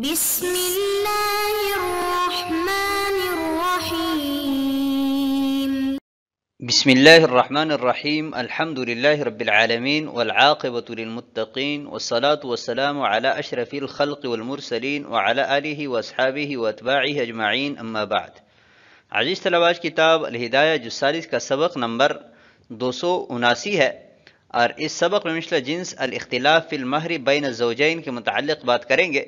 بسم الله الرحمن الرحيم بسم الله الرحمن الرحيم الحمد لله رب العالمين والعاقبة للمتقين والصلاة والسلام على أشرف الخلق والمرسلين وعلى آله وأصحابه وأتباعه أجمعين أما بعد عزيز تلواج كتاب الهداية جسالس का نمبر دوسو اناسی ہے اور اس سبق میں مشلہ جنس الاختلاف في المهر بين الزوجين متعلق بات کریں گے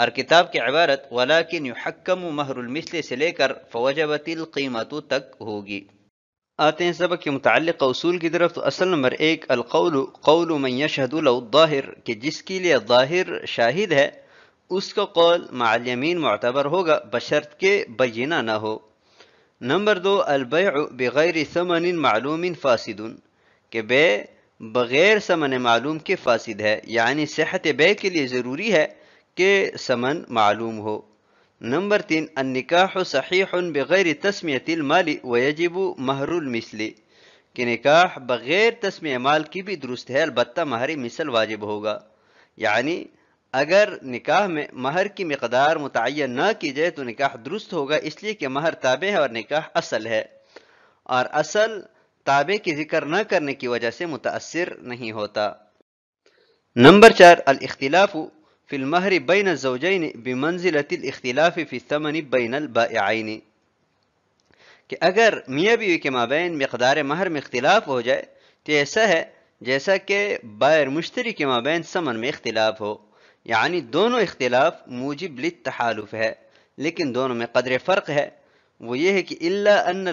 اور کتاب کی عبارت ولیکن یحکم مہر المثل سے لے کر فوجبت القیمت تک ہوگی آتے ہیں سبق کے متعلق اصول کی طرف تو اصل نمبر ایک القول قول من یشہد لو الظاہر کہ جس کے لیے ظاہر شاہد ہے اس کا قول الیمین معتبر ہوگا بشرط کے بینہ نہ ہو نمبر دو البیع بغیر ثمن معلوم فاسد کہ بے بغیر سمن معلوم کے فاسد ہے یعنی صحت بے کے لیے ضروری ہے کے سمن معلوم ہو نمبر تین ان نکاح صحیح بغیر تسمیت المال ویجب مہر المثل کہ نکاح بغیر تسمی مال کی بھی درست ہے البتہ مہری مثل واجب ہوگا یعنی اگر نکاح میں مہر کی مقدار متعین نہ کی جائے تو نکاح درست ہوگا اس لیے کہ مہر تابع ہے اور نکاح اصل ہے اور اصل تابع کی ذکر نہ کرنے کی وجہ سے متاثر نہیں ہوتا نمبر چار الاختلاف فی المہر بین الزوجین بمنزلت الاختلاف فی الثمن بین البائعین کہ اگر میاں بیوی کے مابین مقدار مہر میں اختلاف ہو جائے تو ایسا ہے جیسا کہ بائر مشتری کے مابین سمن میں اختلاف ہو یعنی دونوں اختلاف موجب لت تحالف ہے لیکن دونوں میں قدر فرق ہے وہ یہ ہے کہ اللہ ان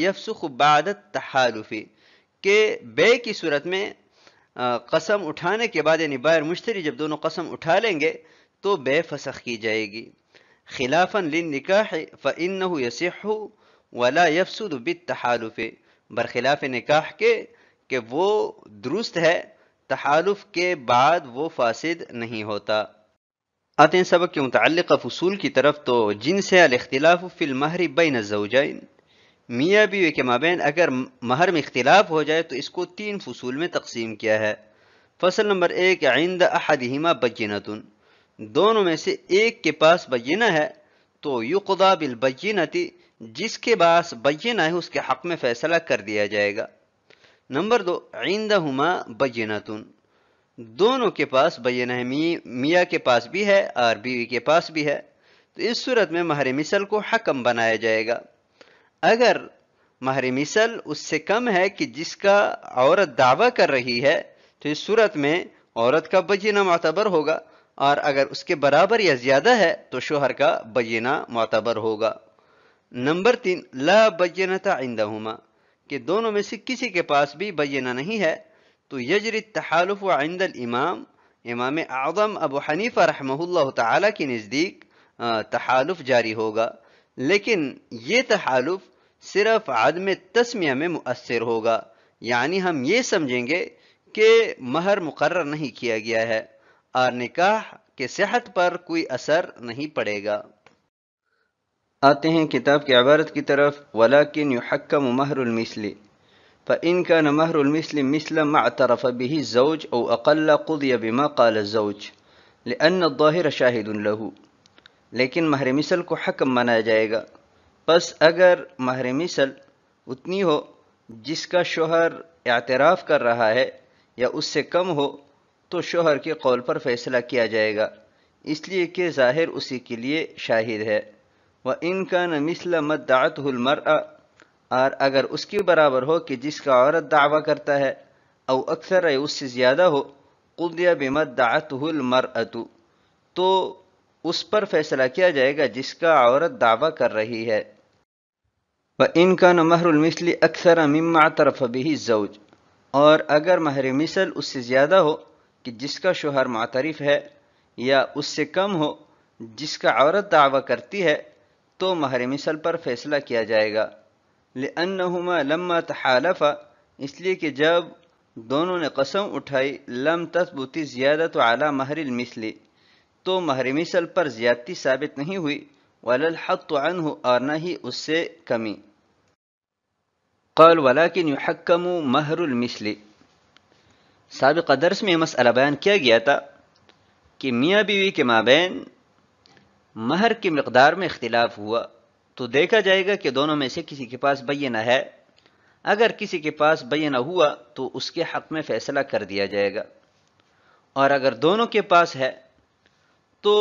یفسخ بعد تحالفی کہ بے کی صورت میں قسم اٹھانے کے بعد یعنی بائر مشتری جب دونوں قسم اٹھا لیں گے تو بے فسخ کی جائے گی خلافاً للنکاح فإنه ف ولا يفسد بالتحالف برخلاف نکاح کے کہ وہ درست ہے تحالف کے بعد وہ فاسد نہیں ہوتا آتے ہیں سبق کے متعلق فصول کی طرف تو جن سے الاختلاف فی المہر بین الزوجین میاں بیوی کے مابین اگر مہر میں اختلاف ہو جائے تو اس کو تین فصول میں تقسیم کیا ہے فصل نمبر ایک عند احدہما بجینتن دونوں میں سے ایک کے پاس بجینہ ہے تو یقضا بالبجینتی جس کے پاس بجینہ ہے اس کے حق میں فیصلہ کر دیا جائے گا نمبر دو عندہما بجینتن دونوں کے پاس بجینہ ہے میاں کے پاس بھی ہے اور بیوی کے پاس بھی ہے تو اس صورت میں مہر مثل کو حکم بنایا جائے گا اگر مہر مثل اس سے کم ہے کہ جس کا عورت دعویٰ کر رہی ہے تو اس صورت میں عورت کا بجینہ معتبر ہوگا اور اگر اس کے برابر یا زیادہ ہے تو شوہر کا بجینہ معتبر ہوگا نمبر تین لا بجینتا عندہما کہ دونوں میں سے کسی کے پاس بھی بجینہ نہیں ہے تو یجر تحالف عند الامام امام اعظم ابو حنیف رحمہ اللہ تعالی کے نزدیک تحالف جاری ہوگا لیکن یہ تحالف صرف عدم تسمیہ میں مؤثر ہوگا یعنی ہم یہ سمجھیں گے کہ مہر مقرر نہیں کیا گیا ہے اور نکاح کے صحت پر کوئی اثر نہیں پڑے گا آتے ہیں کتاب کے عبارت کی طرف ولاکن فإن كان المسلی المثل مثل ما اعترف به الزوج زوج و اقلا بما قال الزوج لأن زوج رشاہد له لیکن مہر مثل کو حکم منا جائے گا پس اگر مہر مثل اتنی ہو جس کا شوہر اعتراف کر رہا ہے یا اس سے کم ہو تو شوہر کے قول پر فیصلہ کیا جائے گا اس لیے کہ ظاہر اسی کے لیے شاہد ہے وہ ان کا نہ مثلا مت دعت اور اگر اس کے برابر ہو کہ جس کا عورت دعویٰ کرتا ہے او اکثر اس سے زیادہ ہو قدیہ بے مت دعت المر تو اس پر فیصلہ کیا جائے گا جس کا عورت دعویٰ کر رہی ہے ان کا نمہر المسلی اکثر طرف بھی زوج اور اگر مہر مثل اس سے زیادہ ہو کہ جس کا شوہر معترف ہے یا اس سے کم ہو جس کا عورت دعویٰ کرتی ہے تو مہر مثل پر فیصلہ کیا جائے گا لنحما لما تحالفا اس لیے کہ جب دونوں نے قسم اٹھائی لم تسبتی زیادہ تو اعلیٰ مہر المسلی تو مہر مثل پر زیادتی ثابت نہیں ہوئی ولاحق تو عن اور نہ ہی اس سے کمی قال ولکن یحکم کا من مہر سابق درس میں مسئلہ بیان کیا گیا تھا کہ میاں بیوی کے مابین مہر کی مقدار میں اختلاف ہوا تو دیکھا جائے گا کہ دونوں میں سے کسی کے پاس بینہ ہے اگر کسی کے پاس بینہ ہوا تو اس کے حق میں فیصلہ کر دیا جائے گا اور اگر دونوں کے پاس ہے تو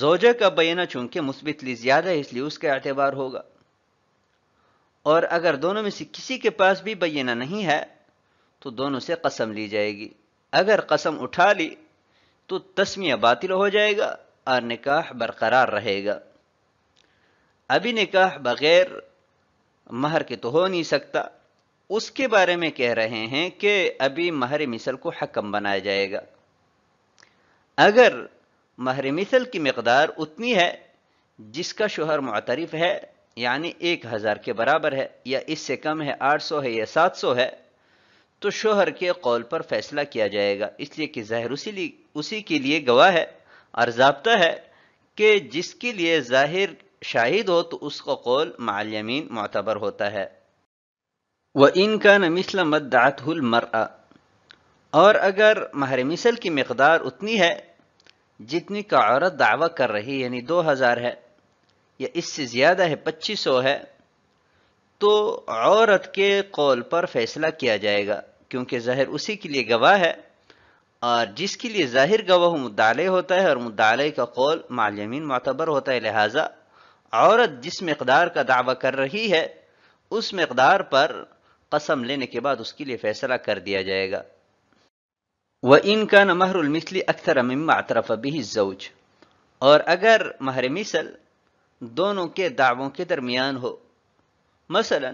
زوجہ کا بینہ چونکہ مثبت لی زیادہ ہے اس لیے اس کا اعتبار ہوگا اور اگر دونوں میں سے کسی کے پاس بھی بینہ نہیں ہے تو دونوں سے قسم لی جائے گی اگر قسم اٹھا لی تو تسمیہ باطل ہو جائے گا اور نکاح برقرار رہے گا ابھی نکاح بغیر مہر کے تو ہو نہیں سکتا اس کے بارے میں کہہ رہے ہیں کہ ابھی مہر مثل کو حکم بنایا جائے گا اگر مہر مثل کی مقدار اتنی ہے جس کا شوہر معترف ہے یعنی ایک ہزار کے برابر ہے یا اس سے کم ہے آٹھ سو ہے یا سات سو ہے تو شوہر کے قول پر فیصلہ کیا جائے گا اس لیے کہ ظاہر اسی لیے لیے گواہ ہے اور ضابطہ ہے کہ جس کے لیے ظاہر شاہد ہو تو اس کا قول معلیمین معتبر ہوتا ہے وہ ان کا نمسل مدعت المرا اور اگر مہر مثل کی مقدار اتنی ہے جتنی کا عورت دعویٰ کر رہی یعنی دو ہزار ہے یا اس سے زیادہ ہے پچیس سو ہے تو عورت کے قول پر فیصلہ کیا جائے گا کیونکہ ظاہر اسی کے لیے گواہ ہے اور جس کے لیے ظاہر گواہ مدالے ہوتا ہے اور مدالے کا قول معلمین معتبر ہوتا ہے لہٰذا عورت جس مقدار کا دعویٰ کر رہی ہے اس مقدار پر قسم لینے کے بعد اس کے لیے فیصلہ کر دیا جائے گا و ان کا نمہر المسلی اختر اطرف بھی زوج اور اگر مہر مثل دونوں کے دعووں کے درمیان ہو مثلا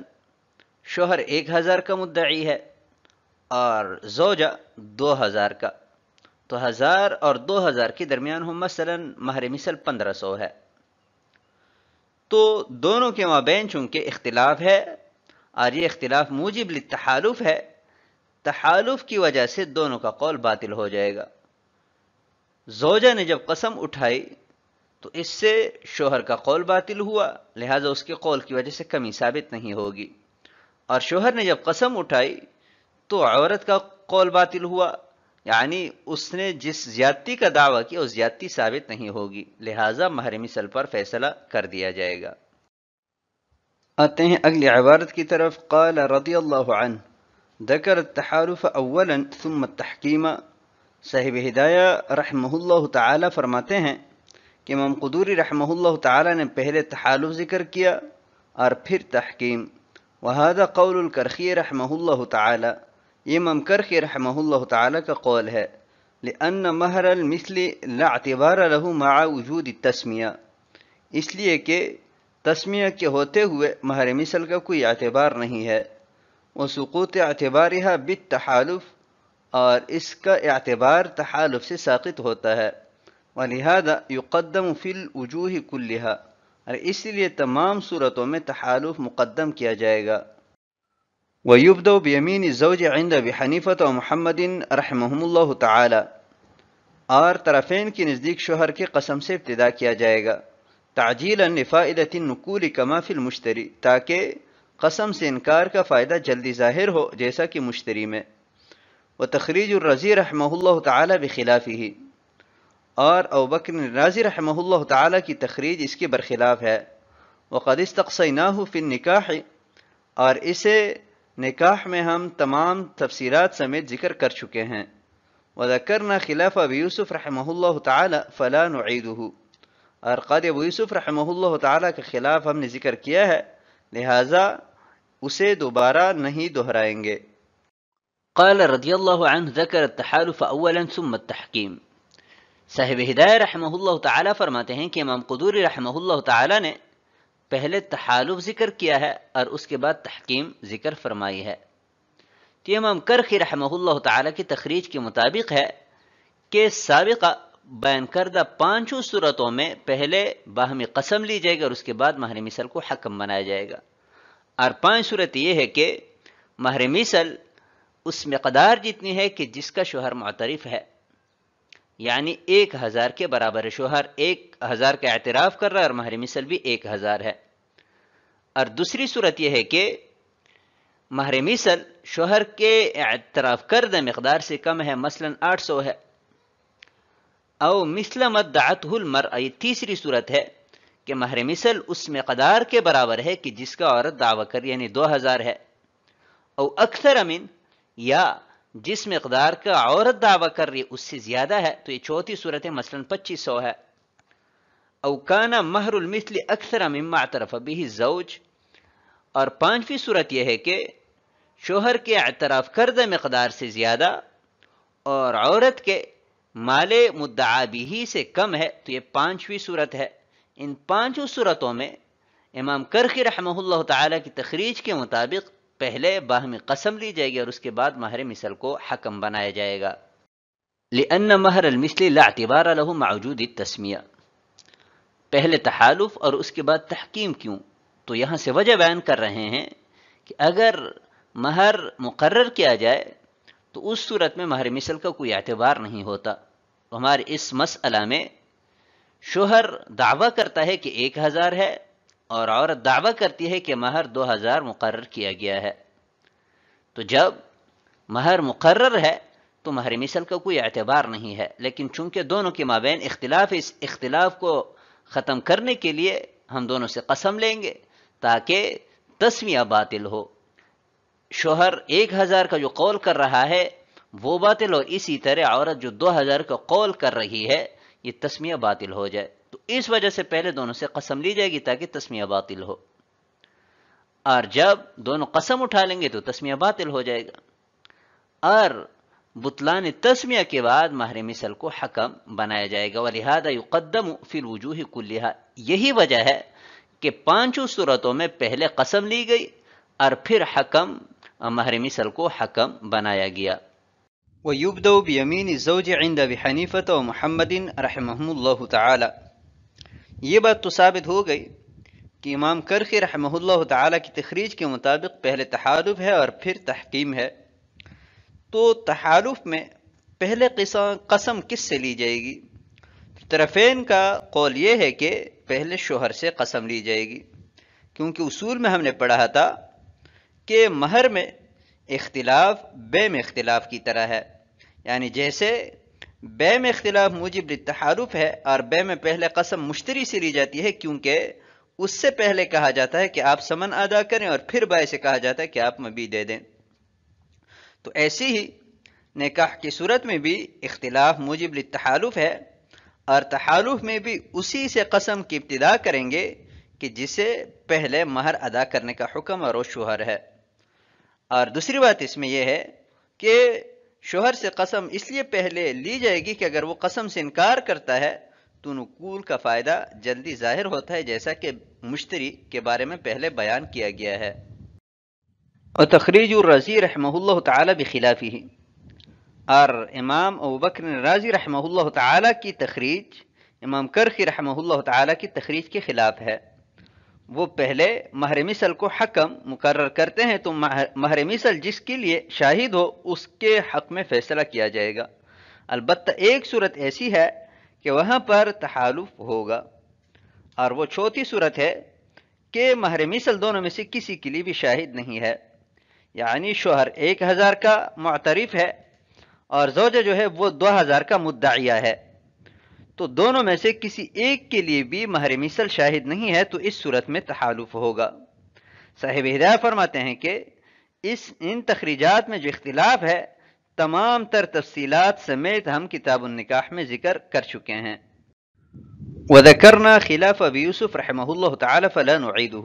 شوہر ایک ہزار کا مدعی ہے اور زوجہ دو ہزار کا تو ہزار اور دو ہزار کے درمیان ہو مثلا مہر مثل پندرہ سو ہے تو دونوں کے مابین چونکہ اختلاف ہے اور یہ اختلاف موجب لتحالف ہے تحالف کی وجہ سے دونوں کا قول باطل ہو جائے گا زوجہ نے جب قسم اٹھائی تو اس سے شوہر کا قول باطل ہوا لہٰذا اس کے قول کی وجہ سے کمی ثابت نہیں ہوگی اور شوہر نے جب قسم اٹھائی تو عورت کا قول باطل ہوا یعنی اس نے جس زیادتی کا دعویٰ کیا وہ زیادتی ثابت نہیں ہوگی لہٰذا ماہر مثل پر فیصلہ کر دیا جائے گا آتے ہیں اگلی عبارت کی طرف قال رضی اللہ عنہ ذكر التحالف أولا ثم التحكيم صاحب هدايا رحمه الله تعالى فرماتے ہیں کہ امام قدوری رحمه الله تعالى نے پہلے تحالف ذكر کیا اور پھر تحكيم وهذا قول الكرخي رحمه الله تعالى امام كرخي رحمه الله تعالى کا قول ہے لأن مهر المثل لا اعتبار له مع وجود التسمية اس لیے کہ تسمية کے ہوتے ہوئے مهر مثل کا کوئی اعتبار نہیں ہے و سکوت اعتبار بت تحالف اور اس کا اعتبار تحالف سے ساقط ہوتا ہے وہ لہٰذا یہ قدم فل وجوہ اور اس لیے تمام صورتوں میں تحالف مقدم کیا جائے گا ویب دوبیمین زوج عند حنیفت و محمد الرحم اللہ تعالیٰ اور طرفین کے نزدیک شوہر کے قسم سے ابتدا کیا جائے گا تعجیلا نفاعد تن کما کمافل المشتری تاکہ قسم سے انکار کا فائدہ جلدی ظاہر ہو جیسا کہ مشتری میں وہ تخریج الرضی رحمہ اللہ تعالیٰ بخلاف ہی اور او بکر رضی رحمہ اللہ تعالیٰ کی تخریج اس کے برخلاف ہے وہ قدس تقسی نہ نکاح اور اسے نکاح میں ہم تمام تفسیرات سمیت ذکر کر چکے ہیں وذکرنا خلاف ناخلاف اب یوسف رحمہ اللہ تعالیٰ فلاں عید اور قد ابو یوسف رحمہ اللہ تعالیٰ کے خلاف ہم نے ذکر کیا ہے لہذا دوبارہ نہیں دہرائیں گے قال رضی اللہ اللہ عنہ ذکر التحالف اولا ثم التحکیم صاحب ہدایہ رحمہ تعالیٰ فرماتے ہیں کہ امام قدوری رحمہ اللہ تعالیٰ نے پہلے تحالف ذکر کیا ہے اور اس کے بعد تحکیم ذکر فرمائی ہے تو امام کرخی رحمہ اللہ تعالیٰ کی تخریج کے مطابق ہے کہ سابقہ بیان کردہ پانچوں صورتوں میں پہلے باہمی قسم لی جائے گی اور اس کے بعد ماہر مثل کو حکم بنایا جائے گا اور پانچ صورت یہ ہے کہ ماہر مثل اس مقدار جتنی ہے کہ جس کا شوہر معترف ہے یعنی ایک ہزار کے برابر شوہر ایک ہزار کا اعتراف کر رہا ہے اور ماہر مثل بھی ایک ہزار ہے اور دوسری صورت یہ ہے کہ ماہر مثل شوہر کے اعتراف کردہ مقدار سے کم ہے مثلا آٹھ سو ہے او المر یہ تیسری صورت ہے کہ مہر مثل اس مقدار کے برابر ہے کہ جس کا عورت دعوی کر یعنی دو ہزار ہے او اکثر یا جس مقدار کا عورت دعوی چوتھی صورت ہے مثلا پچیس سو ہے مہر المثل اکثر مما اعترف به زوج اور پانچویں صورت یہ ہے کہ شوہر کے اعتراف کردہ مقدار سے زیادہ اور عورت کے مال مدعا ہی سے کم ہے تو یہ پانچویں صورت ہے ان پانچوں صورتوں میں امام کرخی رحمہ اللہ تعالی کی تخریج کے مطابق پہلے باہمی قسم لی جائے گی اور اس کے بعد ماہر مثل کو حکم بنایا جائے گا لأن مہر المثل لا اعتبار الحم موجودی التسمیہ پہلے تحالف اور اس کے بعد تحکیم کیوں تو یہاں سے وجہ بیان کر رہے ہیں کہ اگر مہر مقرر کیا جائے تو اس صورت میں مہر مثل کا کوئی اعتبار نہیں ہوتا ہمارے اس مسئلہ میں شوہر دعویٰ کرتا ہے کہ ایک ہزار ہے اور عورت دعویٰ کرتی ہے کہ مہر دو ہزار مقرر کیا گیا ہے تو جب مہر مقرر ہے تو مہر مثل کا کوئی اعتبار نہیں ہے لیکن چونکہ دونوں کے مابین اختلاف اس اختلاف کو ختم کرنے کے لیے ہم دونوں سے قسم لیں گے تاکہ تسمیہ باطل ہو شوہر ایک ہزار کا جو قول کر رہا ہے وہ باطل اور اسی طرح عورت جو دو ہزار کا قول کر رہی ہے یہ تسمیہ باطل ہو جائے تو اس وجہ سے پہلے دونوں سے قسم لی جائے گی تاکہ تسمیہ باطل ہو اور جب دونوں قسم اٹھا لیں گے تو تسمیہ باطل ہو جائے گا اور بطلان تسمیہ کے بعد ماہر مثل کو حکم بنایا جائے گا اور لہٰذا قدم پھر وجوہی کلیہ یہی وجہ ہے کہ پانچوں صورتوں میں پہلے قسم لی گئی اور پھر حکم مہر مثل کو حکم بنایا گیا وَيُبْدَوْ بِيَمِينِ زوج عند بِحَنِيفَةَ حنیفت و محمد تَعَالَى اللہ یہ بات تو ثابت ہو گئی کہ امام کرخی رحمہ اللہ تعالیٰ کی تخریج کے مطابق پہلے تحالف ہے اور پھر تحقیم ہے تو تحالف میں پہلے قسم کس سے لی جائے گی طرفین کا قول یہ ہے کہ پہلے شوہر سے قسم لی جائے گی کیونکہ اصول میں ہم نے پڑھا تھا کہ مہر میں اختلاف بے میں اختلاف کی طرح ہے یعنی جیسے بے میں اختلاف موجب لتحارف ہے اور بے میں پہلے قسم مشتری سے لی جاتی ہے کیونکہ اس سے پہلے کہا جاتا ہے کہ آپ سمن ادا کریں اور پھر بائے سے کہا جاتا ہے کہ آپ مبی دے دیں تو ایسی ہی نکاح کی صورت میں بھی اختلاف موجب لتحارف ہے اور تحالف میں بھی اسی سے قسم کی ابتدا کریں گے کہ جسے پہلے مہر ادا کرنے کا حکم اور شوہر ہے اور دوسری بات اس میں یہ ہے کہ شوہر سے قسم اس لیے پہلے لی جائے گی کہ اگر وہ قسم سے انکار کرتا ہے تو نقول کا فائدہ جلدی ظاہر ہوتا ہے جیسا کہ مشتری کے بارے میں پہلے بیان کیا گیا ہے اور تخریج الرضی رحمہ اللہ تعالی بخلافی ہی اور امام ابوبکر بکر رحمہ اللہ تعالی کی تخریج امام کرخی رحمہ اللہ تعالی کی تخریج کے خلاف ہے وہ پہلے مہر مثل کو حکم مقرر کرتے ہیں تو مہر مثل جس کے لیے شاہد ہو اس کے حق میں فیصلہ کیا جائے گا البتہ ایک صورت ایسی ہے کہ وہاں پر تحالف ہوگا اور وہ چوتھی صورت ہے کہ مہر مثل دونوں میں سے کسی کے لیے بھی شاہد نہیں ہے یعنی شوہر ایک ہزار کا معترف ہے اور زوجہ جو ہے وہ دو ہزار کا مدعیہ ہے تو دونوں میں سے کسی ایک کے لیے بھی مہر مثل شاہد نہیں ہے تو اس صورت میں تحالف ہوگا صاحب ہدایہ فرماتے ہیں کہ اس ان تخریجات میں جو اختلاف ہے تمام تر تفصیلات سمیت ہم کتاب النکاح میں ذکر کر چکے ہیں وذکرنا خلاف ابی یوسف رحمہ اللہ فلا نعیدہ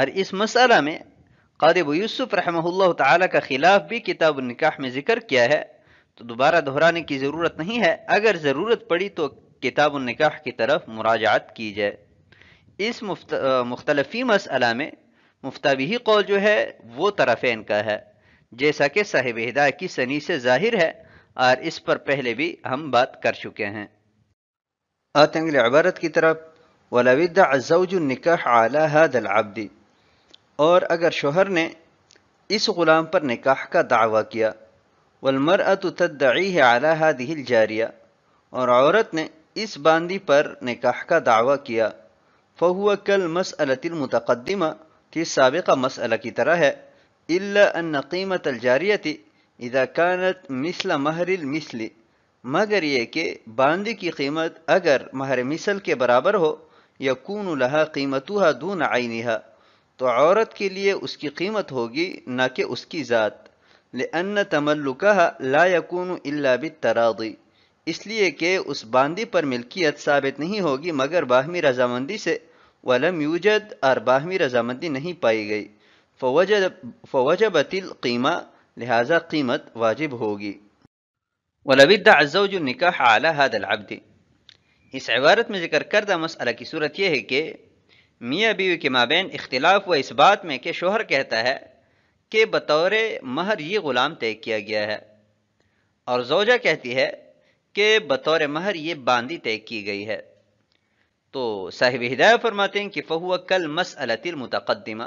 اور اس مسئلہ میں قدیب ابو یوسف رحمہ اللہ تعالی کا خلاف بھی کتاب النکاح میں ذکر کیا ہے تو دوبارہ دہرانے کی ضرورت نہیں ہے اگر ضرورت پڑی تو کتاب النکاح کی طرف مراجعت کی جائے اس مفت مختلفی مسئلہ میں مفتابی قول جو ہے وہ طرفین کا ہے جیسا کہ صاحب ہدا کی سنی سے ظاہر ہے اور اس پر پہلے بھی ہم بات کر چکے ہیں آتنگل عبارت کی طرف ولاود الزوج النکاح اعلیٰ العبدی اور اگر شوہر نے اس غلام پر نکاح کا دعویٰ کیا المر تدعیہ علی هذه جاریہ اور عورت نے اس باندی پر نکاح کا دعویٰ کیا فہو کل مس اللہ متقدمہ کی سابقہ مسئلہ کی طرح ہے ان قیمت الجاریتی اذا کانت مثل مہر المثل مگر یہ کہ باندی کی قیمت اگر مہر مثل کے برابر ہو یا کون الحا قیمتوں دونوں تو عورت کے لیے اس کی قیمت ہوگی نہ کہ اس کی ذات لأن تملکہ لا يكون الا بالتراضی اس لیے کہ اس باندی پر ملکیت ثابت نہیں ہوگی مگر باہمی رضامندی سے ولم یوجد اور باہمی رضامندی نہیں پائی گئی فوجبت القیمہ لہذا قیمت واجب ہوگی الزوج النکاح اعلیٰ هذا العبد اس عبارت میں ذکر کردہ مسئلہ کی صورت یہ ہے کہ میاں بیوی کے مابین اختلاف و اس بات میں کہ شوہر کہتا ہے کہ بطور مہر یہ غلام طے کیا گیا ہے اور زوجہ کہتی ہے کہ بطور مہر یہ باندی طے کی گئی ہے تو صاحب ہدایہ فرماتے ہیں کہ فہو کل مسئلہ المتقدمہ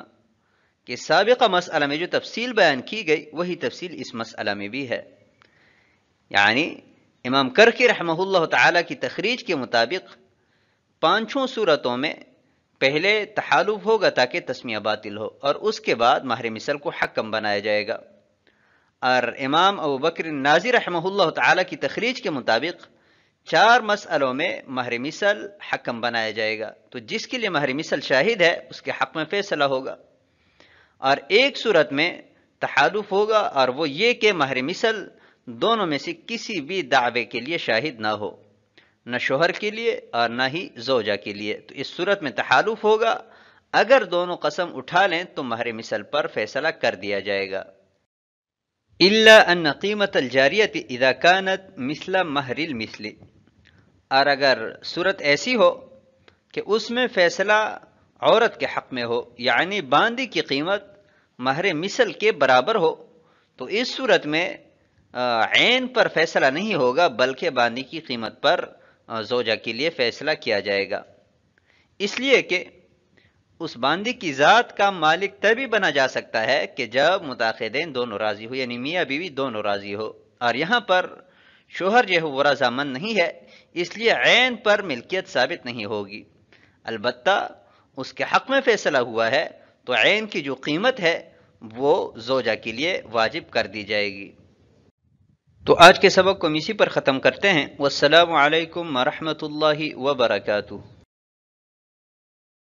کہ سابقہ مسئلہ میں جو تفصیل بیان کی گئی وہی تفصیل اس مسئلہ میں بھی ہے یعنی امام کرکی رحمہ اللہ تعالی کی تخریج کے مطابق پانچوں صورتوں میں پہلے تحالف ہوگا تاکہ تسمیہ باطل ہو اور اس کے بعد ماہر مثل کو حکم بنایا جائے گا اور امام ابو بکر نازی رحمہ اللہ تعالی کی تخریج کے مطابق چار مسئلوں میں ماہر مثل حکم بنایا جائے گا تو جس کے لیے ماہر مثل شاہد ہے اس کے حق میں فیصلہ ہوگا اور ایک صورت میں تحالف ہوگا اور وہ یہ کہ ماہر مثل دونوں میں سے کسی بھی دعوے کے لیے شاہد نہ ہو نہ شوہر کے لیے اور نہ ہی زوجہ کے لیے تو اس صورت میں تحالف ہوگا اگر دونوں قسم اٹھا لیں تو مہر مثل پر فیصلہ کر دیا جائے گا ان قیمت الجاریت اذا کانت مثل مہر المسلی اور اگر صورت ایسی ہو کہ اس میں فیصلہ عورت کے حق میں ہو یعنی باندی کی قیمت مہر مثل کے برابر ہو تو اس صورت میں عین پر فیصلہ نہیں ہوگا بلکہ باندی کی قیمت پر زوجہ کے لیے فیصلہ کیا جائے گا اس لیے کہ اس باندی کی ذات کا مالک تبھی بنا جا سکتا ہے کہ جب متاخدین دونوں راضی ہو یعنی میاں بیوی دونوں راضی ہو اور یہاں پر شوہر جو ہے وہ رضامند نہیں ہے اس لیے عین پر ملکیت ثابت نہیں ہوگی البتہ اس کے حق میں فیصلہ ہوا ہے تو عین کی جو قیمت ہے وہ زوجہ کے لیے واجب کر دی جائے گی تو آج کے سبق کو اسی پر ختم کرتے ہیں والسلام علیکم ورحمۃ اللہ وبرکاتہ